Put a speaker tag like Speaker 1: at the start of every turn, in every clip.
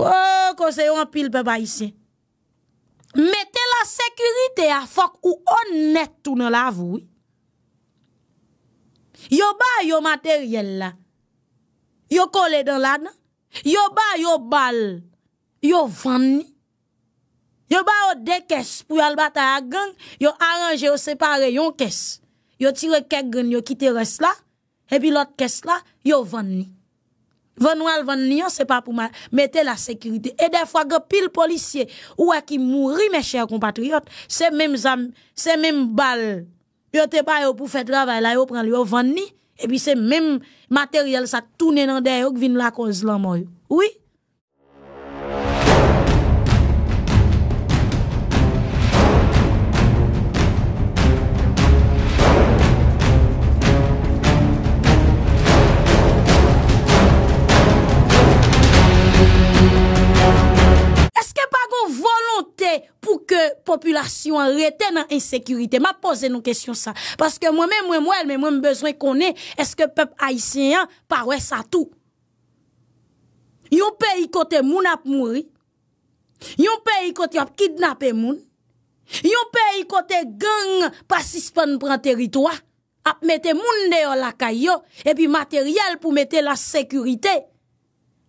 Speaker 1: Oh, ou kon se yon pil pe ba isi. Mete la sekurite a fok ou on net tou nan la avou. Yo ba yo materyel la. Yo kole dan la nan. Yo ba yo bal. Yo van ni. Yo ba yo de kes pou yon batay a gen. Yo aranje yo separe yon kes. Yo tire ke gen yo kite res la. E pi lot kes la yo van ni. Vendre ou vendre c'est pas pour mettre la sécurité. Et des fois, il pile policier ou à qui mourit, mes chers compatriotes, c'est même zam, c'est même balle. yote pas yo pour faire travail, là, yo prend yo Et puis, c'est même matériel, ça tourne dans des yo qui viennent la cause de la Oui? population arrêtée dans insécurité. M'a posé nos questions ça parce que moi-même moi moi mais moi besoin qu'on ait est-ce que peuple haïtien hein, pas ouais ça tout. Yon pays côté moun ap mouri. Yon pays côté ap kidnappé moun. Yon pays côté gang participant prend territoire ap mette moun dehors la kayo et puis matériel pour mettre la sécurité.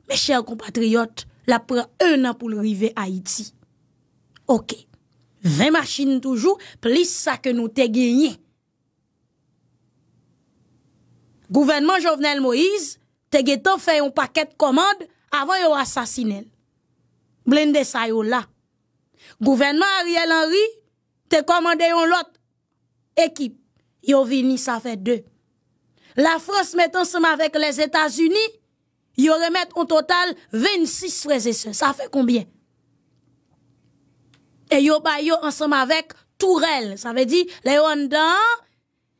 Speaker 1: Mes chers compatriotes, la prend un an pour arriver à Haïti. OK. 20 machines toujours, plus ça que nous avons gagné. Gouvernement Jovenel Moïse, te fait un paquet de commandes avant yon assassiné. Blende ça yon là. Gouvernement Ariel Henry, te commandé un lot. équipe. Yon vini, ça fait deux. La France met ensemble avec les États-Unis, yon remettre au total 26 frères et sœurs. Ça fait combien? E yo ba yo ansam avek tourel. Sa ve di, le yon dan,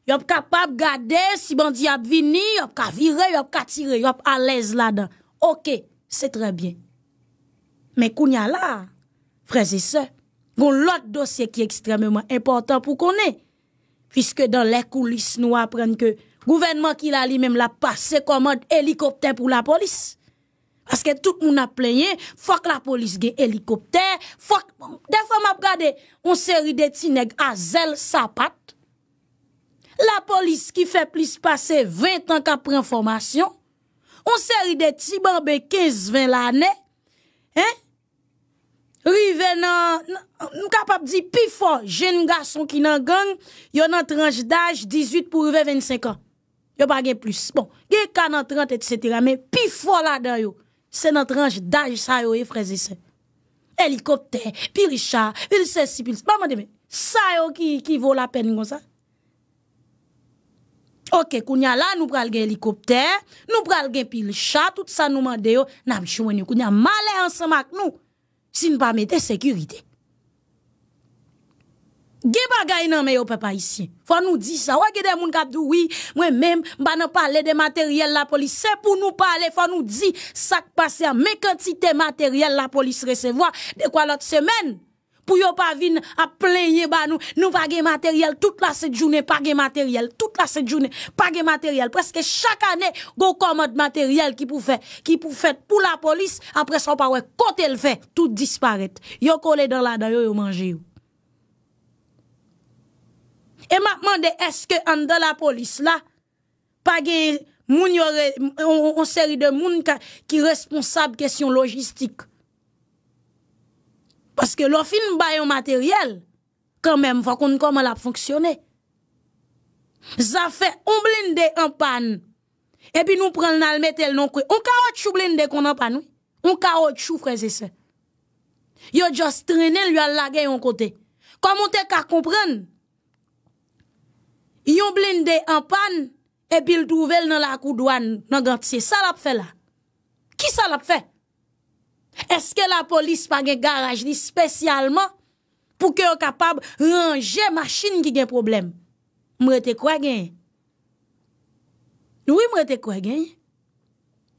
Speaker 1: yop kapap gade, si bandi ap vini, yop ka vire, yop ka tire, yop alez la dan. Ok, se tre bien. Men kounya la, freze se, goun lot dosye ki ekstrememen important pou konen. Fiske dan le koulis nou apren ke gouvenman ki la li mem la pase komad helikopter pou la polis. Aske tout moun ap plenye, fwa k la polis gen helikopter, fwa k... Bon, de fwa m ap gade, on se rideti neg a zel sapat. La polis ki fe plis pase 20 an ka pre informasyon, on se rideti banbe 15-20 lane, rive nan... M kap ap di, pi fwa, jen n gason ki nan gang, yon nan tranj daj, 18 pou rive 25 an. Yo bagen plus. Bon, gen kan nan 30 et cetera, men pi fwa la dan yo. Se nan tranj daj sa yo e freze se. Helikopter, pi li sha, pi li se si, pi li se. Maman de me, sa yo ki vo la pen nyo sa. Ok, kou nya la, nou pral gen helikopter, nou pral gen pi li sha, tout sa nou mande yo, nan mi chouwen yo, kou nya male ansan mak nou, si nou pa me de sekurite. Ge bagay nan me yo pepa ici. Faut nous dire ça. a des moun kap dou oui, moi même m'ba nan parler de matériel la police. C'est pour nous parler, faut nous dire ça passe à mes quantités matériel la police recevoir de quoi l'autre semaine. Pour yo pas vin à plaigner ba nous, nous pas de matériel toute la cette journée, pas de matériel toute la cette journée, pas de matériel. Presque chaque année, go commande matériel qui pou faire, qui pou fait pour la police, après ça pa wè le fait, tout disparaît. Yo collé dans la dan yo yo manger. Et m'a est-ce que en dans la police là pas gen moun yore, on, série de moun qui responsable question logistique. Parce que l'offin baillon matériel quand même faut qu'on comment la fonctionné. Ça fait un blindé en panne. Et puis nous prenons le mettre le non pas On un blindé qu'on en panne. On caoutchouc frère ça. Yo juste traîner lui a lagué en côté. Comment t'es qu'à comprendre yon blinde en pan epil touvel nan la kou douan nan gantise. Sa la pfe la? Ki sa la pfe? Eske la polis pa gen garaj li spesyalman pou ke yo kapab ranger machin ki gen problem? Mwete kwa gen? Oui mwete kwa gen?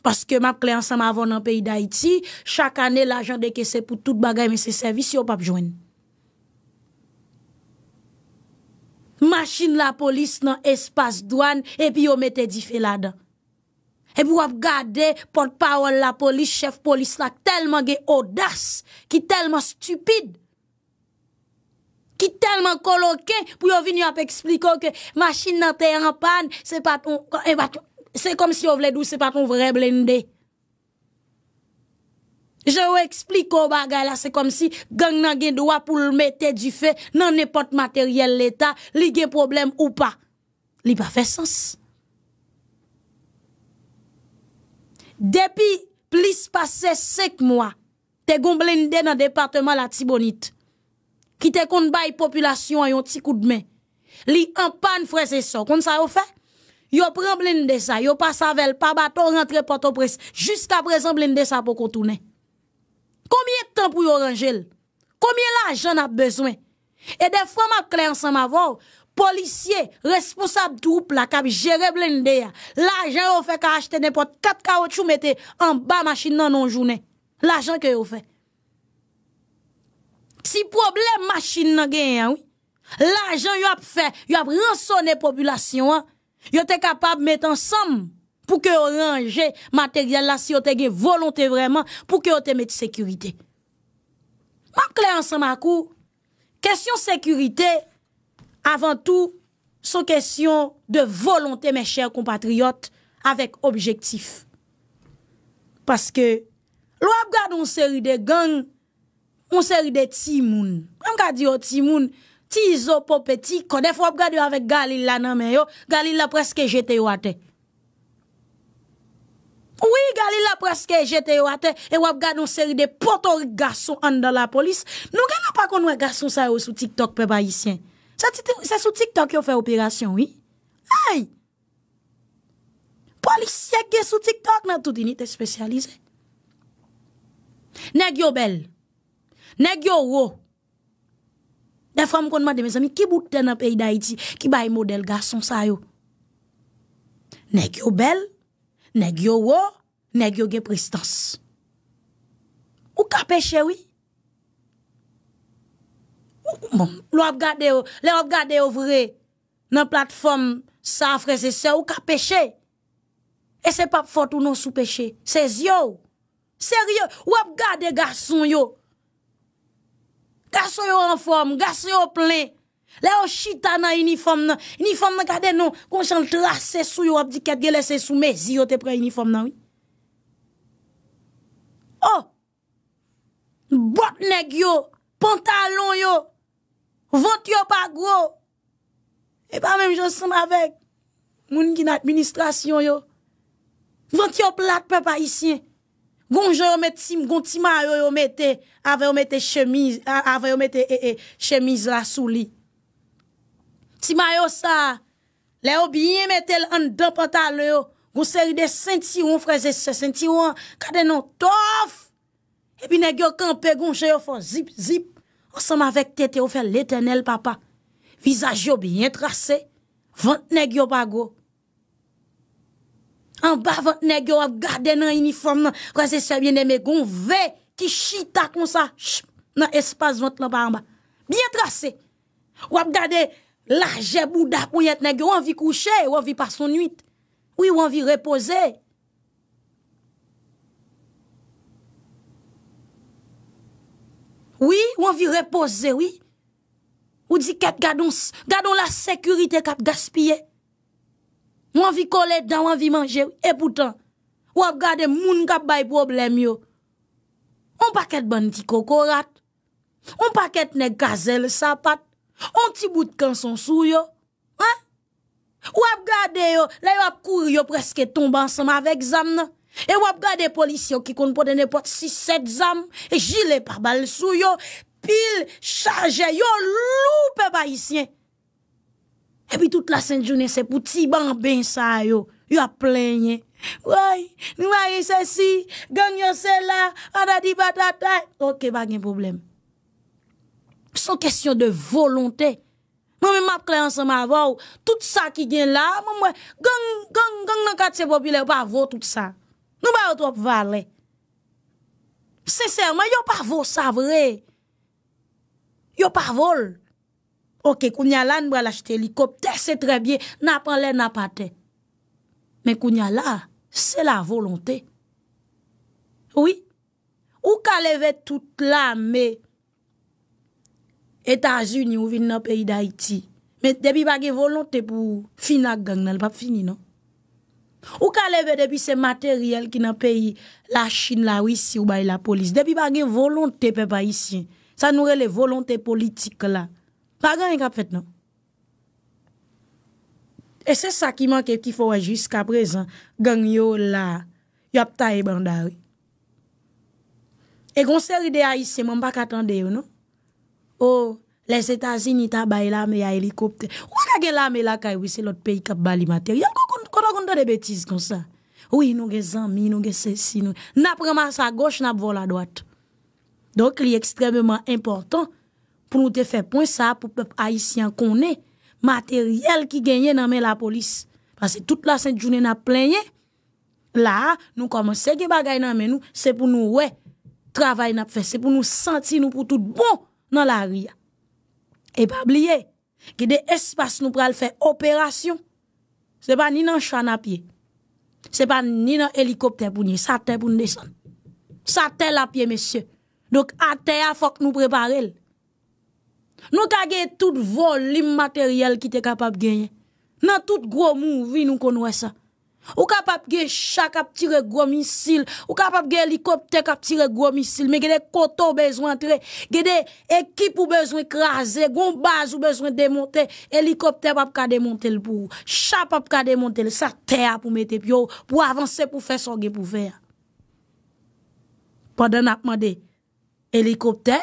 Speaker 1: Paske map kli ansan ma avon nan peyi da iti, chak ane la jan deke se pou tout bagay men se servis yo pap jwen. Machin la polis nan espas douan, epi yo mette di fe la dan. Epi yo ap gade, potpawal la polis, chef polis la, telman ge odas, ki telman stupid. Ki telman koloke, pou yo vini ap ekspliko ke machin nan te rampan, se paton, se kom si yo vle dou se paton vreble ndi. Je vous explique au bagay là, c'est comme si gang nan gen droit pour le mettre du fait dans n'importe matériel l'État, li gen problème ou pas. Li pas fait sens. Depuis plus passé 5 mois, te gon blindé dans département la Tibonite. Qui te kon bay population yon petit coup de main. Li en panne frère et ont Kon ça ils fait? Yo prend blende ça, yo pas avec pas bateau rentre Port-au-Prince. Jusqu'à présent blindé ça pour contourner. Combien de temps pour ranger Combien d'argent a besoin Et des fois, m'a clair ensemble Policier, responsable responsables troupe la cap gérer blindé L'argent ont fait qu'à acheter n'importe 4 caoutchouc mettez en bas machine dans non journée. L'argent que ont fait. Si problème machine n'a machine, oui. L'argent yon a fait, yon a rançonné population, hein. yon était capable de mettre ensemble pou ke oranje materyal la si o te ge volonte vreman, pou ke o te meti sekurite. Man kle ansan ma kou, kesyon sekurite, avantou, son kesyon de volonte me chèr compatriote, avek objektif. Paske, lo ap gade on seri de gang, on seri de timoun. An gade yo timoun, ti zo popeti, kode fwa ap gade yo avek galil la nanme yo, galil la preske jete yo ate. Oui, gali la preske e jete yo ate e wap gade un seri de potor gason an da la polis. Nou gen yo pa konwe gason sayo sou TikTok pe bayisyen. Sa sou TikTok yo fe operasyon, oui? Ay! Polisyeke sou TikTok nan tout ini te spesyalize. Neg yo bel. Neg yo ro. De fwa m konman de me zami ki bouten ap e idayiti ki bayi model gason sayo. Neg yo bel. Nè gyo wò, nè gyo ge pristans. Ou ka peche bon, wè? Le wap gade wè vre nan platform sa afre se se ou ka peche. E se pa fote ou nou sou peche. Se zyo. Serio. Wap gade gason yo. Gason yo an form. Gason yo plen. Le yo chita nan uniform nan. Uniform nan kade nou kon chan trase sou yo ap di ket ge lese sou mezi yo te pre uniform nan. Oh! Botnek yo, pantalon yo, vot yo pa gro. E pa menm jonson avek. Moun ki nan administrasyon yo. Vot yo plat pe pa isye. Gon jen yo met tim, gon timan yo yo mette avè yo mette chemise e, e, la sou li. Ti ma yo sa, le yo biye metel an do pantal yo, goun seri de senti woun freze se senti woun, kade nou tof, epi negyo kanpe goun che yo fò zip zip, osama vek tete ou fè l'eternel papa, vizaj yo biye trase, vant negyo bago. An ba vant negyo wak gade nan uniform nan, freze se biye neme goun ve, ki chita kon sa, shp, nan espaz vant nan ba an ba, biye trase, wap dade, La jeb ou da pou yet negyo, wan vi kouche, wan vi par son nwit. Oui, wan vi repose. Oui, wan vi repose, oui. Ou di ket gadon la sekurite kap gaspye. Wan vi kole dan, wan vi manje, epoutan. Wap gade moun kap bay problem yo. On pa ket ban ti kokorat. On pa ket neg gazel sapat. On ti bout kan son sou yo. Ha? Wap gade yo, la yo ap kou yo preske tomba ansama avek zam nan. E wap gade polisyon ki kon pou dene pot 6-7 zam. E jile par bal sou yo. Pil, chaje, yo loupe ba isyen. E pi tout la Saint-Jounesse, pou ti ban ben sa yo. Yo ap plenye. Woy, nou a yese si, ganyose la, anadi patata. Ok, wak gen probleme. Son kesyon de volontè. Mwen mwen mab kre ansan mwen avou, tout sa ki gen la, mwen mwen, gong, gong, gong, gong nan kat se popile, yo pa avou tout sa. Nou mwen yo trope valè. Sensèrman, yo pa avou sa vre. Yo pa avoul. Ok, kounya la, nou mwen lachte helikopter, se tre bie, napan lè, napate. Men kounya la, se la volontè. Oui, ou ka leve tout la, me, Etasun yon vin nan peyi da iti. Men depi bagen volonte pou finak gang nan, pap fini nan. Ou ka leve depi se materyel ki nan peyi la chine la wisi ou baye la polis. Depi bagen volonte pe pa isi. Sa noure le volonte politik la. Pagan yon kap fet nan. E se sa ki manke ki fowa jusqu aprezen. Gang yon la, yon ap ta e bandari. E gonseri de a isi man bak atande yo nan. oh, les États-Unis tabaye l'armée à hélicoptère. Ou la gen l'armée la kay, oui, c'est l'autre pays qui a bali matériel. Quand on des bêtises comme ça. Oui, nous avons amis, nous avons ceci, nous. N'a pris sa gauche, n'a pas à droite. Donc, il est extrêmement important pour nous te faire point ça, pour peuple haïtien qu'on est, matériel qui gagne dans la police. Parce que toute la sainte journée n'a plaigné. Là, nous commençons à faire des choses dans nous, c'est pour nous, ouais, travail n'a fait, c'est pour nous sentir nous pour tout bon. Nan la ria. E pa bliye, ki de espas nou pral fè operasyon. Se pa ni nan chan apye. Se pa ni nan helikopter pounye. Sa te poun desan. Sa te lapye, mesye. Dok a te a fok nou preparel. Nou kage tout volim materyal ki te kapab genye. Nan tout gro mou vi nou konwese a. Ou kapap ge chak kap tire gwa misil Ou kapap ge helikopter kap tire gwa misil Me gede koto bezwen tre Gede ekip ou bezwen kraser Gon baz ou bezwen demonte Helikopter pap ka demonte l pou Chak pap ka demonte l Sa ter pou mette pyo Pou avanse pou fè son gen pou fè Pwa den apman de Helikopter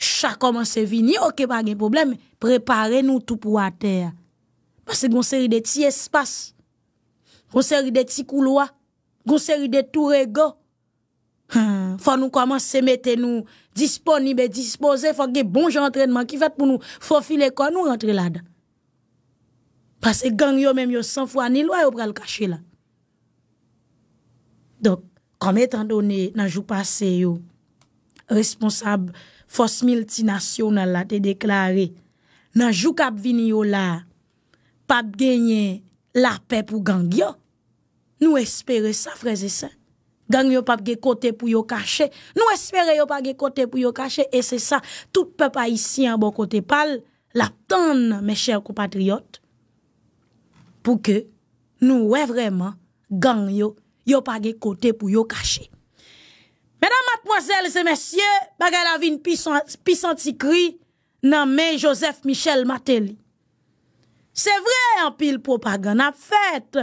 Speaker 1: Chak koman se vini Ok pa gen problem Prepare nou tou pou a ter Pwa se gon seri de ti espas Gon seri de tsi kou lwa. Gon seri de tou re go. Hmm, fa nou koman se mette nou disponibè, dispose, fa gen bon jan entrenman ki fat pou nou fofile kon nou rentre la da. Pase gang yo menm yo san fwa, ni lwa yo pral kache la. Dok, kom etan donè nanjou pase yo, responsab fos mil ti nasyonal la te deklare, nanjou kap vini yo la, pap genye, la paix pour gang Nous espérons ça, frères et sœurs. Gang yo pas de côté pour yo cacher. Nous espérons yo pas de côté pour yo cacher. Et c'est ça, tout peuple haïtien bon côté la tonne, mes chers compatriotes, pour que nous ouais vraiment gang yo, yo pas de côté pour yo cacher. Mesdames, mademoiselles et messieurs, bagay la vin pisanti cri nan Joseph Michel Matéli. Se vre, an pil propagan ap fèt.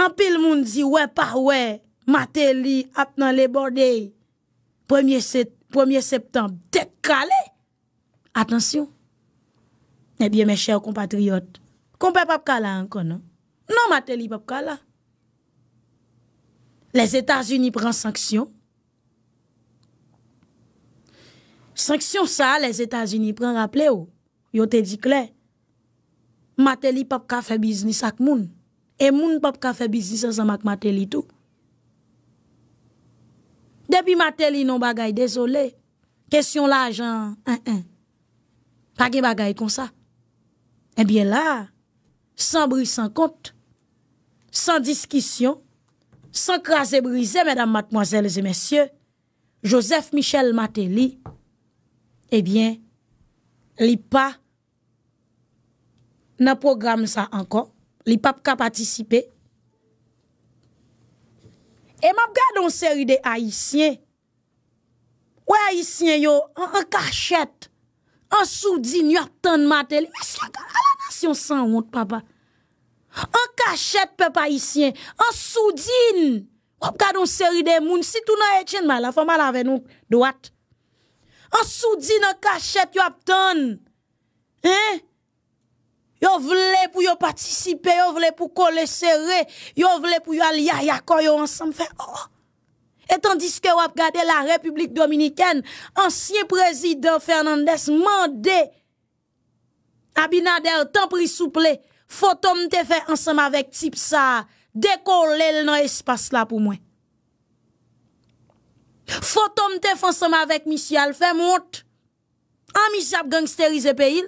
Speaker 1: An pil moun di, wè pa wè, matè li ap nan le bordè, premier septembe, dek kalè. Atensyon. Ebyè mè chè ou kompatriot, kompè pap kalè an konon. Non, non matè li pap kalè. Les Etats-Unis pran sanksyon. Sanksyon sa, les Etats-Unis pran, rappele ou, yo te di klè. Mateli pas ka faire business avec moun. Et moun pas ka faire business ensemble avec Mateli tout. Depuis Mateli non bagay désolé. Question l'argent, eh, eh. hein, hein. Pas de bagay comme ça. Eh bien là, sans bruit, sans compte, sans discussion, sans craser briser, mesdames, mademoiselles et messieurs, Joseph Michel Mateli, eh bien, li pas dans le programme ça encore. Les n'y a participé. Et Et je regarde une série de Haïtiens. Ou Haïtiens, yo en cachette, en soudine a tant de matériel. Mais c'est la nation sans honte, papa. En cachette, peuple haïtien, en soudine. digne Ou une série de moun, si tout n'a pas mal, la femme mal avec nous, droite. En soudine en cachette, ils Hein? Yo vle pour yo participer, yo voulait pour coller serré, yo vle pour yo aller yako yo ensemble faire... Oh. Et tandis que vous regardez la République dominicaine, ancien président Fernandez mandé Abinader tant pris souple, photo te fait ensemble avec type ça, décoller dans lespace là pour moi. Photo te fait ensemble avec Michel fait monte. En Michel gangsterise pays.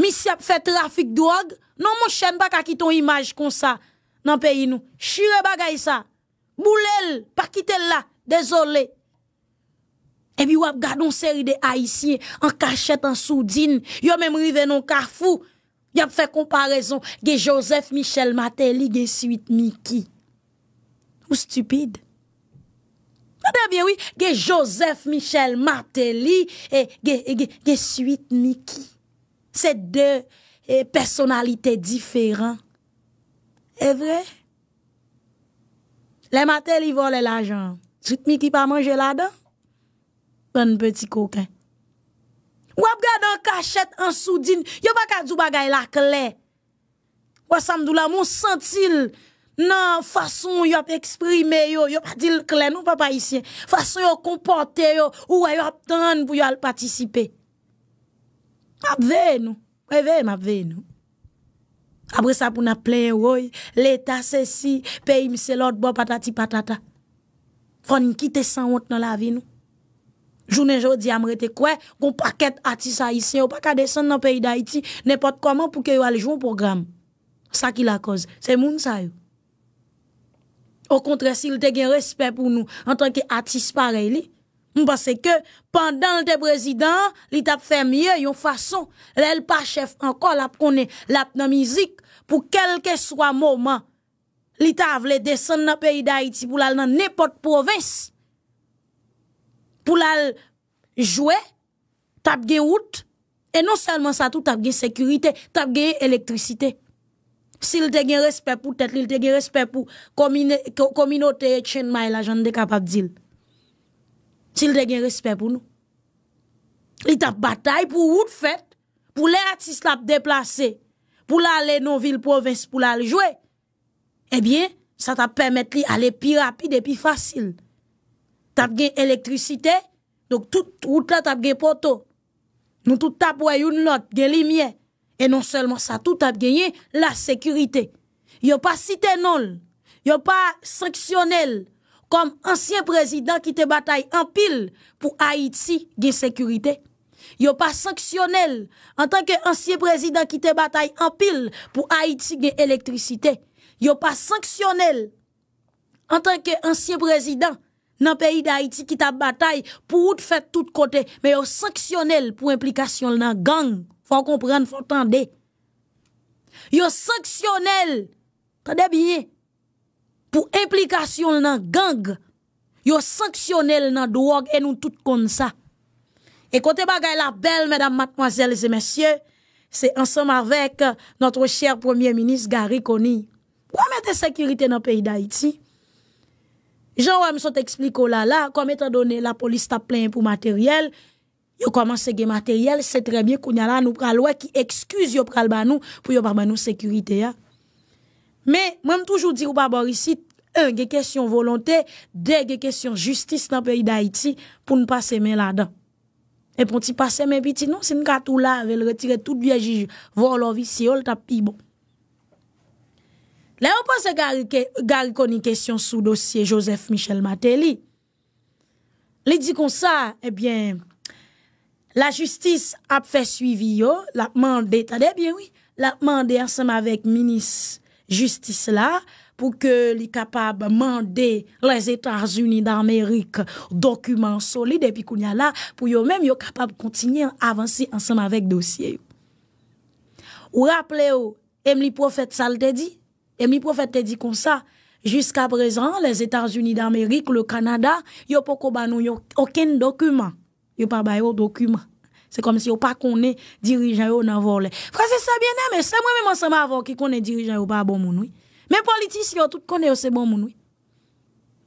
Speaker 1: Mi si ap fe trafik drog, non moun chen bak akiton imaj kon sa nan peyi nou. Chire bagay sa. Moulel, pakite la. Dezole. Ebi wap gadon seri de Aisyen, an kachet an soudin. Yo menmri venon karfou. Yap fe komparazon. Ge Josef Michel Martelly, ge suit Miki. Ou stupide? A devye wik, ge Josef Michel Martelly, ge e suit Miki. C'est deux eh, personnalités différentes. est vrai? Les matins, ils volent l'argent. Ritmi qui pas manger là-dedans? Un petit coquin. Ou ap gade en cachette, en soudine, yo pa ka dou bagay la clé. Ou samdou la mon sentil nan façon yo ap eksprime yo, yo pa dil kle, non papa pa façon Fason yo yo, ou yo ap tan pou yo al Mab vey nou, wey vey mab vey nou. Abre sa pou na pleye woy, leta se si, peyi miselot, bo patati patata. Fon nkite san wote nan la vi nou. Jounen jodi amre te kwe, kon paket ati sa iti, ou pakade san nan peyi da iti, nepot koman pou ke yo ale jwo program. Sa ki la koz, se moun sa yo. Ou kontre si, lte gen respe pou nou, an tanke ati spare li. Parce que pendant le président, l'État fait mieux, yon façon. L'el pas chef encore, la connaît, la musique, pour quel que soit moment. l'État ta descendre dans le pays d'Haïti pour lal dans n'importe province. Pour aller jouer, tap gen route Et non seulement ça tout tap gen sécurité tap gen électricité. s'il te gen respect pour tête, il te gen respect pour communauté, kominote la jan de s'il a gen respect pour nous. Il t'a bataille pour route fête, pour les artistes la déplacer, pour dans nos ville province pour aller jouer. Eh bien, ça t'a permet d'aller plus rapide et plus facile. T'as gagné électricité, donc toute route là t'as gagné poteau. Nous tout t'as pour une autre, des lumière. Et non seulement ça, tout a gagné la sécurité. a pas cité non, a pas sanctionnel, kom ansyen prezidant ki te batay an pil pou Haiti gen sekurite. Yo pa sanksyonel, an tanke ansyen prezidant ki te batay an pil pou Haiti gen elektrisite. Yo pa sanksyonel, an tanke ansyen prezidant nan peyi de Haiti ki ta batay pou ou te fet tout kote, me yo sanksyonel pou implikasyon nan gang, fwa kompren fwa tan de. Yo sanksyonel, ta de biye, pour implication dans gang, yo sanctionnel dans drogue et nous tout comme ça. Et côté bagaille la belle mesdames mademoiselles et messieurs, c'est ensemble avec euh, notre cher premier ministre Gary Conny. Pourquoi mettre sécurité dans le pays d'Haïti Jean me sont expliqué là là comme étant donné la police t'a plein pour matériel, yo commencé gen matériel, c'est très bien qu'on y a là nous pral qui excuse yo pral bah, pour yo pas bah, nous sécurité ya. Hein. Men, mwen toujou dirou pa bor isi, un, ge kesyon volonté, de, ge kesyon justis nan peyi da iti pou n'pase men la dan. E pou ti pase men biti nou, sin katou la, vel retire tout biye jiji volovi si yol tap i bon. Le, mwen panse gar koni kesyon sou dosye Joseph Michel Mateli. Li di kon sa, e eh bie, la justis ap fe suivi yo, la mande, ta de, eh bie, wii, la mande asema vek minis justice là pour que les capables demander les États-Unis d'Amérique documents solides et puis qu'on y a là pour eux même yo capable continuer à avancer ensemble avec dossier ou rappelez vous Emily prophète ça le dit Emily prophète te dit comme ça jusqu'à présent les États-Unis d'Amérique le Canada yo pas nous aucun document yo pas yo document Se kom si yo pa kone dirijan yo nan vor le. Frase sa bine men, se mwen men monsan ma vor ki kone dirijan yo pa bon moun. Men politisi yo tout kone yo se bon moun.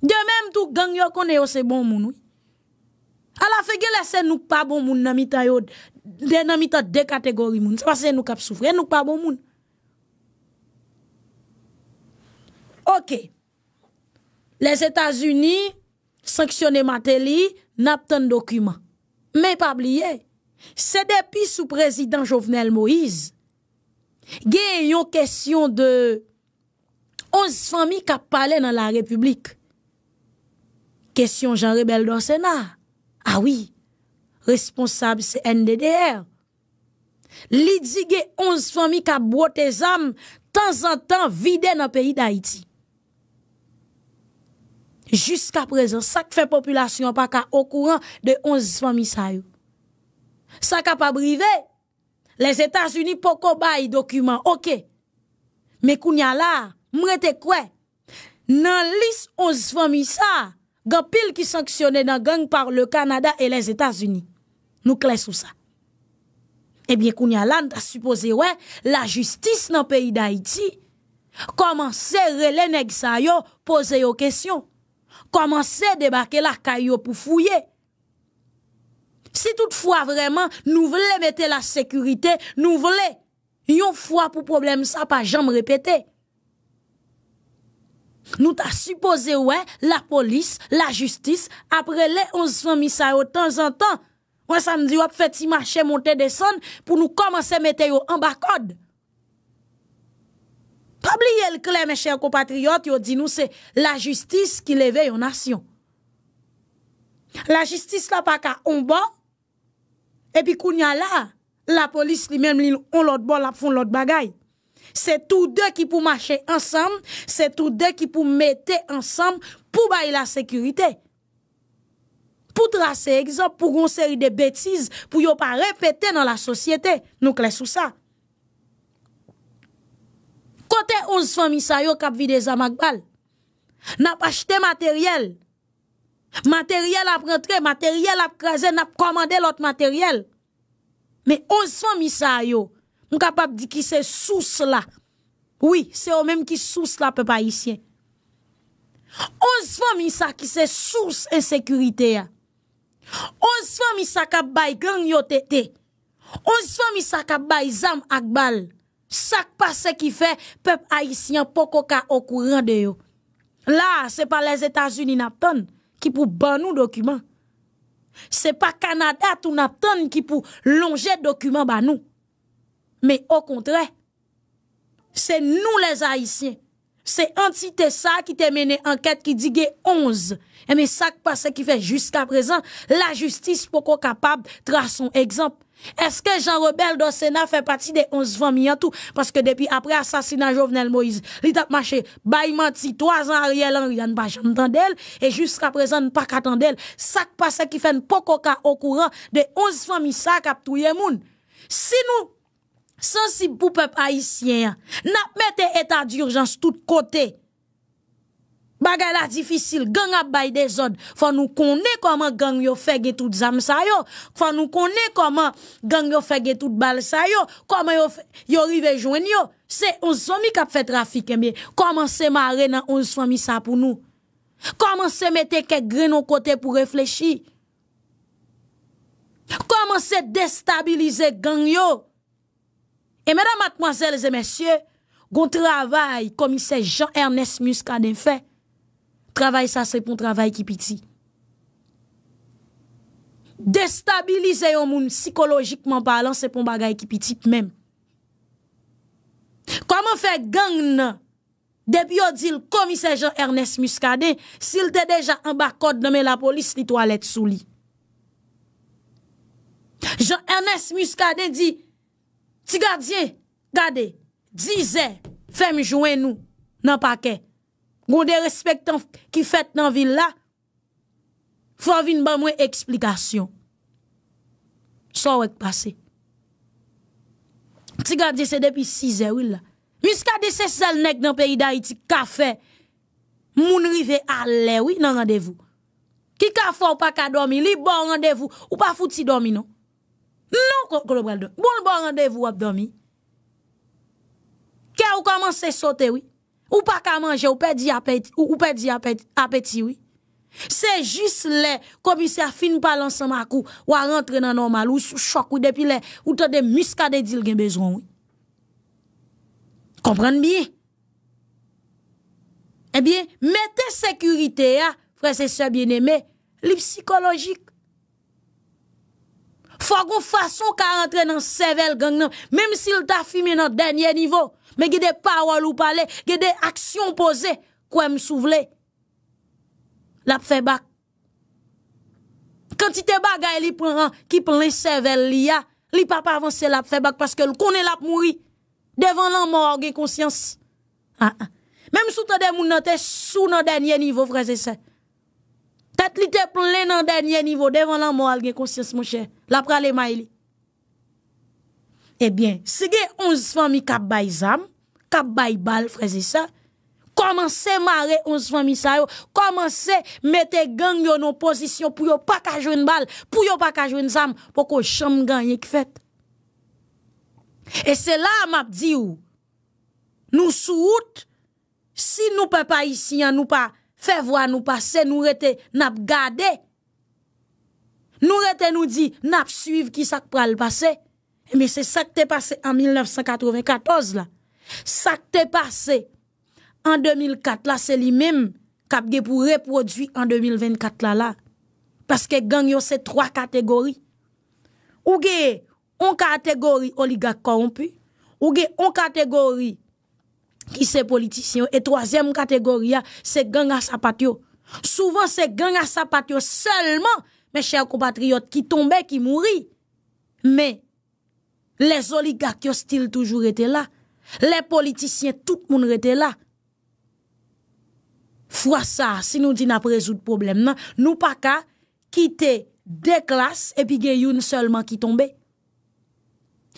Speaker 1: De menm tou gang yo kone yo se bon moun. Ala fege lesen nou pa bon moun nan mita yo, nan mita de kategori moun. Se fase nou kap soufren nou pa bon moun. Ok. Les Etats-Unis sanksyone mater li nap ten dokumen. Men pabli yey. Se depi sou prezident Jovenel Moïse, gen yon kèsyon de 11 fami ka pale nan la republik. Kèsyon jan rebel do Sena. Awi, ah responsab se NDDR. Li di gen 11 fami ka bote zam tan zan tan vide nan peyi da Iti. Juska prezen, sak fe populasyon pa ka okouran de 11 fami sa yo. Sa ka pa brive, les Etats-Unis poko bayi dokumen, ok. Me kounya la, mwete kwe, nan lis 11 famisa, gampil ki sanksyone nan geng par le Kanada e les Etats-Unis. Nou kles ou sa. Ebyen kounya la, nta suppose wè, la justis nan peyi d'Haïti, komanse rele neg sa yo, pose yo kesyon. Komanse debake la kayo pou fouye. Si toutefois vraiment nous voulons mettre la sécurité, nous voulons une fois pour problème ça pas jamais répéter. Nous t'as supposé ouais la police, la justice après les 11 familles ça de temps en temps. Ouais dit dit, fait si marcher, monter descendre pour nous commencer mettre en bas code. Pas oublier le clair mes chers compatriotes, yo dit nous c'est la justice qui l'éveille en nation. La justice là pas qu'à on bas et puis, quand il là, la police lui-même, on l'autre bol, la font l'autre bagaille. C'est tous deux qui pour marcher ensemble, c'est tous deux qui pour mettre ensemble pour bailler la sécurité. Pour tracer exemple, pour une série de bêtises, pour ne pas répéter dans la société. Nous clés sous ça. Côté 11 familles, ça y a des amagbal. N'a pas acheté matériel. Materyèl ap rentre, materyèl ap krezen ap komande lot materyèl. Me 11 fèm isa yo, mkap ap di ki se sous la. Oui, se yo mèm ki sous la pèp haïsien. 11 fèm isa ki se sous ensekurite ya. 11 fèm isa ka bay gang yo tete. 11 fèm isa ka bay zam akbal. Sak pa se ki fè pèp haïsien pokoka okouran de yo. La, se pa les Etats-Unis nap tonne. pour ban documents. document. C'est pas Canada tout n'attend qui pour longer document ban nous. Mais au contraire, c'est nous les Haïtiens. C'est entité ça qui t'a mené enquête qui dit 11. Et eh, mais ça qui qui fait jusqu'à présent, la justice pourquoi capable capable tracer son exemple. Est-ce que Jean-Robert Dossena fait partie des 11 familles en tout? Parce que depuis après assassinat Jovenel Moïse, il a marché, bail menti, trois ans Ariel Henry, a pas d'elle, et jusqu'à présent, a pas qu'attendre d'elle. Ça qui passe qui fait pas au courant des 11 familles, ça qui a le moun. Si nous, sensibles pour peuple haïtien, n'a pas état d'urgence tout côté, Bagala la difficile, gang a des zones. Faut nous connaître comment gang yo fait tout zam ça yo. Faut nous connaître comment gang yo fait tout bal ça yo. Comment yo, yo rivé à yo. C'est 11 zomi qui a fait trafic, mais comment se marre dans 11 mis ça pour nous? Comment c'est mette quelques grains au côté pour réfléchir? Comment c'est déstabiliser gang yo? Et mesdames, mademoiselles et messieurs, gon travail, commissaire Jean-Ernest Muscadet fait. Travay sa se pou travay ki piti. Destabilize yon moun psikologikman palan se pou bagay ki piti p'mem. Koman fe gang nan debi yo dil komise Jean-Ernest Muscadet sil te deja ambakot nomen la polis li toalet sou li. Jean-Ernest Muscadet di, ti gadiye gade, dize fem jwen nou nan pakè. Gonde respektan ki fèt nan vil la, fò avin ban mwen eksplikasyon. Sò wèk pase. Ti gande se depi 6 ewi la. Mis ka dese sel nek nan peyi da iti kafe, moun rive alewi nan randevou. Ki ka fò ou pa ka domi, li bon randevou ou pa fouti domi non. Non kon klobrel do. Bon bon randevou wap domi, kè ou kaman se sote wè. Ou pas qu'à manger, ou perdit appétit, ou di appétit, oui. C'est juste les commissaire fin par l'ensemble à coup, ou à rentrer dans normal, ou sous choc, ou depuis là, ou t'as des muscades d'il gen besoin, oui. Comprenez bien? Eh bien, mettez sécurité, hein, frère, c'est bien aimé, les psychologiques. Faut qu'on façon qu'à rentrer dans cervelle gang même s'il t'a fumé dans dernier niveau, mais il des paroles ou parler, il des actions posées, quoi me souvler. L'a fait bac. Quantité a li prend hein, qui les cervelle li a, hein. li pas avancer l'a fait bac parce que le connaît l'a mourir devant la mort, une conscience. Ah, ah. Même sous t'as des qui sont sous dans dernier niveau frères et sœurs. Eh et li te plon lè nan dènyè nivou, devan lan mò al gen konsyans mò chè, la pralè may li. Ebyen, se gen 11 fami kap bay zam, kap bay bal, freze sa, komanse mare 11 fami sa yo, komanse mette gang yo nou posisyon pou yo pa kajwen bal, pou yo pa kajwen zam, poko chanm gang yek fèt. E se la amap di yo, nou sou out, si nou pe pa isi, si nou pa, Fè vwa nou pase, nou rete nap gade. Nou rete nou di, nap suiv ki sak pral pase. E mi se sak te pase an 1994 la. Sak te pase an 2004 la, se li mim kap ge pou reproduy an 2024 la la. Paske gang yo se 3 kategori. Ou ge an kategori oligak korompi, ou ge an kategori oligak. qui c'est politiciens. Et troisième catégorie, hein, c'est gang à sapatio. Souvent, c'est gang à sapatio seulement, mes chers compatriotes, qui tombaient, qui mourit. Mais, les oligarques, ils toujours été là. Les politiciens, tout le monde était là. Fois ça, si nous disons pas résoudre problème, nous pas quitter deux classes et puis une seulement qui tombait.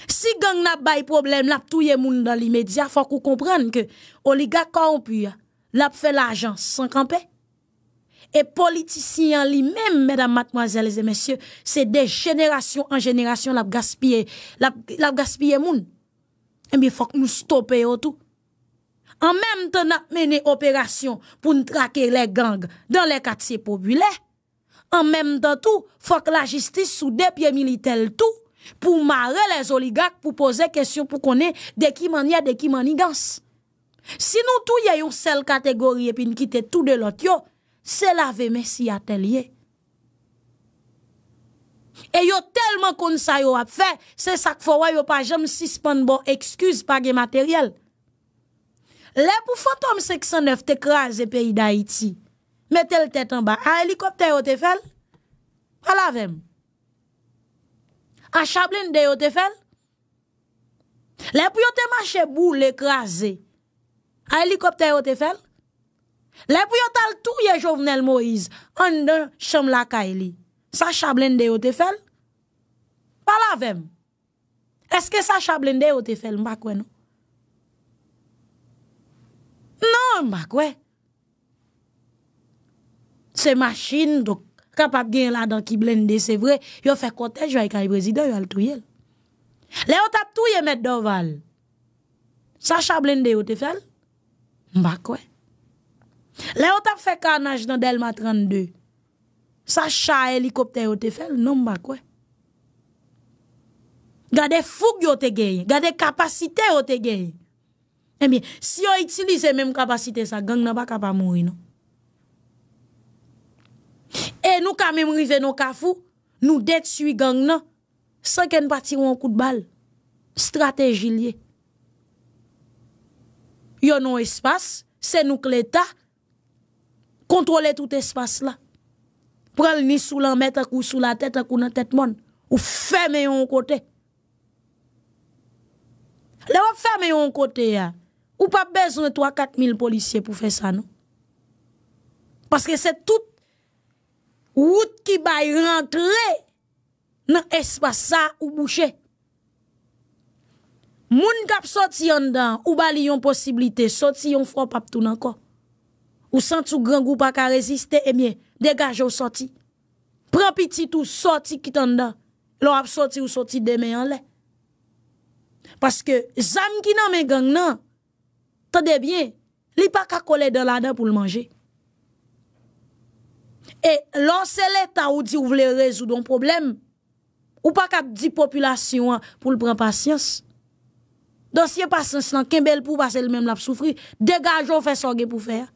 Speaker 1: Si gang nap bay problem, lap touye moun dan li media, fòk ou komprenn ke oliga kaonpuy, lap fè la ajan, sankanpe. E politisyen li men, mèdam matmazèlèzè, mèsyè, se de jenèrasyon an jenèrasyon lap gaspye, lap gaspye moun. E mi fòk nou stopè yo tou. An menm tan nap menè operasyon pou nou trake le gang dan le katsye populè, an menm tan tou, fòk la jistis sou depye militel tou, pou mare les oligak pou pose kesyon pou konen deki manye, deki manigans. Sinon tou yayon sel kategori epi nkite tout de lot yo, se lave mesi atelier. E yo telman konsa yo ap fe, se sak fwa yo pa jem sispan bo ekskuz pa ge materyel. Le pou fantom 609 te kraze peyi da Iti, metel tetan ba, a ah, helikopter yo te fel, alavem. A chablen de yo te fel? Le pou yo te mache bou le krasi? A helikopter yo te fel? Le pou yo tal tou ye jovenel Moise? An dan chanm la ka heli? Sa chablen de yo te fel? Palavem. Eske sa chablen de yo te fel mbakwe nou? Non mbakwe. Se masin do kwa. kap ap gen la dan ki blende, se vre, yo fe kotej vay ka e brezidon, yo al tuyel. Le yo tap touye met doval, sa cha blende yo te fel, mba kwe. Le yo tap fe karnaj nan Delma 32, sa cha helikopter yo te fel, non mba kwe. Gade foug yo te gey, gade kapasite yo te gey. Emi, si yo itili se menm kapasite sa, gang nan baka pa mouni nou. Et eh, nous, quand même, arrivons nos kafou nous détruisons gang, non? Sans qu'elle partir un coup de balle. Stratégie liée. a non espace, c'est nous que l'État contrôle tout espace là. Prendre ni sous la mettre un sous la tête, un coup dans tête monde. Ou fermer un côté. Là, on ferme un côté Ou pas besoin de 3-4 000 policiers pour faire ça, non? Parce que c'est tout Wout ki bay rentre nan espasa ou bouchè. Moun kap soti yon dan, ou bali yon posibilite, soti yon fwo pap tou nan ko. Ou san tou gran goupa ka reziste, e eh mye, degaje ou soti. Prapiti tou soti kitan dan, lo ap soti ou soti deme yon le. Paske zam ki nan men gang nan, ta debyen, li pa ka kole de la dan pou l manje. Et lorsque l'État ou dit ou voulez résoudre un problème, ou pas qu'à dix population pour le prendre patience. Dossier patience qu'un bel pour passer le même l'a souffrir, dégageons fait sorge pour faire.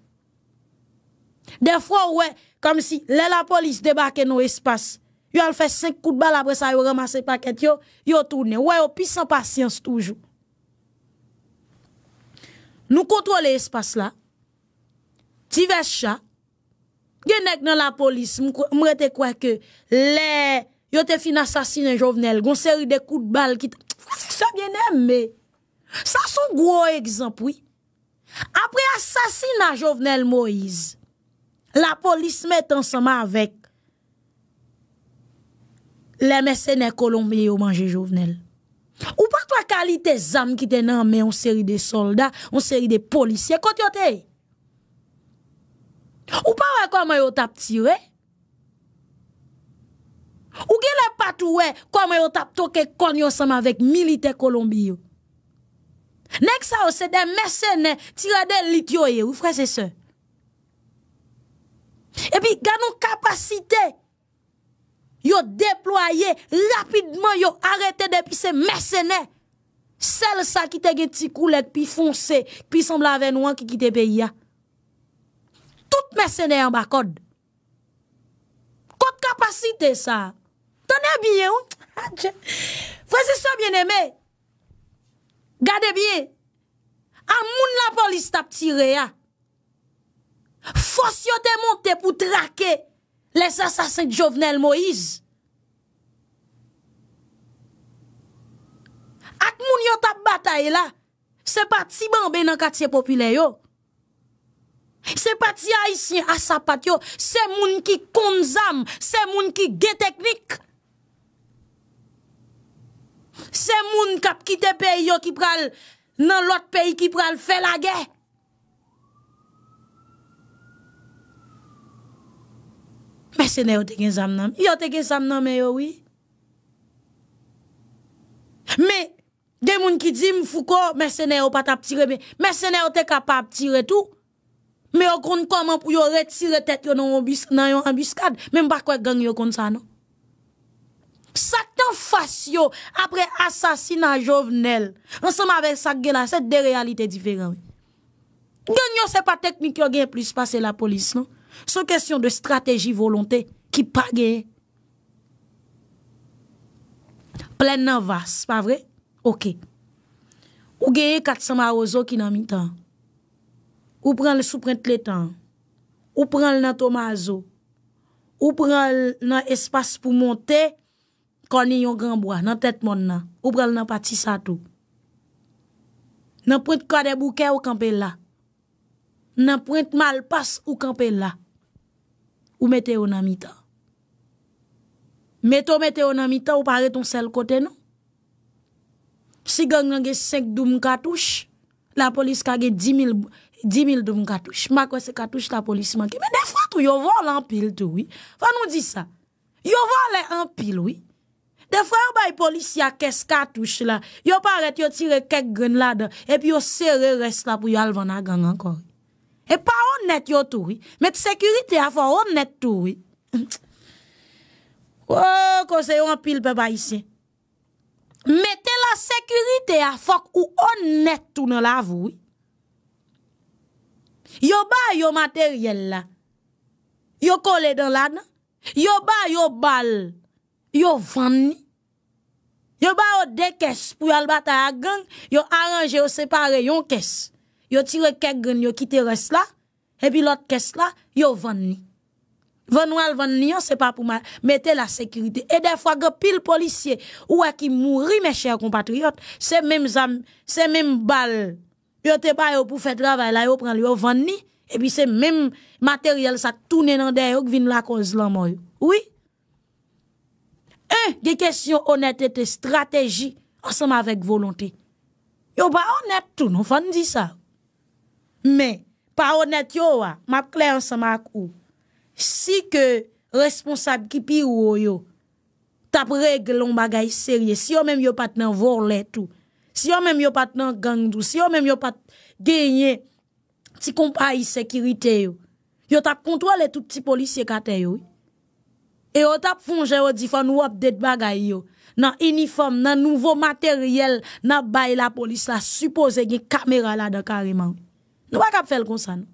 Speaker 1: Des fois ouais, comme si la police débarque dans espaces. il al fait 5 coups de balle après ça, il ramasse paquet yo, yo tourne. Ouais, puis sans patience toujours. Nous contrôlons l'espace là. Divers chats, Genèk nan la polis, mwete kwa ke le yote fin asasine jovenel, goun seri de kout bal ki te... Se bienem me, sa sou gwo ekzampoui. Apre asasine jovenel Moïse, la polis met ansama avek le mesene kolon mi yo manje jovenel. Ou pa kwa kalite zanm ki te nanme yon seri de soldat, yon seri de polis, ekot yote... Ou pa wè kwa mwen yo tap ti wè? Ou genè pat wè kwa mwen yo tap toke konyon seman vek milite Kolombiyo? Nèk sa wè se den mèsenè tirade lit yo ye, ou fwè se se? E pi gannon kapasite yo deploye lapidman yo arete de pi se mèsenè sel sa ki te gen ti koulet pi fonse pi sembla avè nou an ki kite pe ya. Tout mè sè nè yon bakod. Kote kapasite sa. Tè nè biye ou. Fwè se so bienè mè. Gade biye. Am moun la polis tap tire ya. Ah. Fos yo te monte pou trake les asasèk jovenel Moïse. Ak moun yo tap bataye la. Se pa ti banbe nan katye popile yo. Se pati a isin a sapat yo, se moun ki kon zam, se moun ki ge teknik. Se moun kap kite pe yo ki pral nan lot peyi ki pral fe la ge. Mè se nè yo te gen zam nam, yo te gen zam nam e yo wè. Mè, de moun ki di m fou ko, mè se nè yo pat ap tire me, mè se nè yo te kap ap tire tou. Me non? yo kon konman pou yo retire tet yo nan yon ambiskade, men bakwa gen yon kon sa nan. Satan fasyo apre asasina jovnel, ansan ma ven sak gen la, se non? de realite diferan we. Gen yon se pa teknik yo gen plus pase la polis nan. Se kestyon de strategi volonte, ki pa gen. Plen nan vas, pa vre? Ok. Ou gen yon kat sa ma ozo ki nan mi tan. Ou pren lè sou prent lè tan, ou pren lè nan tomazo, ou pren lè nan espas pou monte koni yon granboa nan tèt mon nan, ou pren lè nan pati satou. Nan prent kade bouke ou kampe la, nan prent malpas ou kampe la, ou meteo nan mita. Meteo meteo nan mita ou pare ton sel kote nou. Si gang nan gen 5 doum katouche, la polis kage 10.000... 10.000 de moun katouche. Ma kwen se katouche la polisi man ki. Men defa tou yo vole an pil tou. Fwa nou di sa. Yo vole an pil oui. Defa yo bay polisi a kes katouche la. Yo paret yo tire kek gren la da. E pi yo serre res la pou yo alvan a gang an kori. E pa on net yo tou oui. Met sekurite a fwa on net tou oui. Kwen se yo an pil pe ba isi. Mete la sekurite a fwa ou on net tou nou la avoui. Yo ba yo matériel là. Yo collé dans la Yo ba yo bal. Yo vanni. Yo ba yo des caisses pour al bata à gang, yo arrangé yo séparé yon caisse. Yo tire quelques graines, yo quitté reste là et puis l'autre caisse là, yo vanni. vend vanni, c'est pas pour mettre la sécurité. Et des fois, pile policier ou qui mourit mes chers compatriotes, c'est même c'est même balle Yo te pa yo pou fet lavay la yo pran li yo van ni, epi se menm materyel sa tou nenande yo kvin la konz lanmoy. Oui? Eh, de kesyon onete te strateji, anseman vek volonté. Yo pa onete tou, non fande di sa. Men, pa onete yo wa, map kler anseman akou. Si ke responsab ki pi ou yo, tap reg lon bagay serye. Si yo menm yo patnen vore le tou, Si yo mèm yo pat nan gangdou, si yo mèm yo pat genye ti kompa yi sekirite yo, yo tap kontrole touti polisye kate yo. E yo tap fonje yo di fan wap det bagay yo nan uniform, nan nouvo materyel nan bay la polis la suppose gen kamera la de kareman. Nou wak ap fel kon sa nou.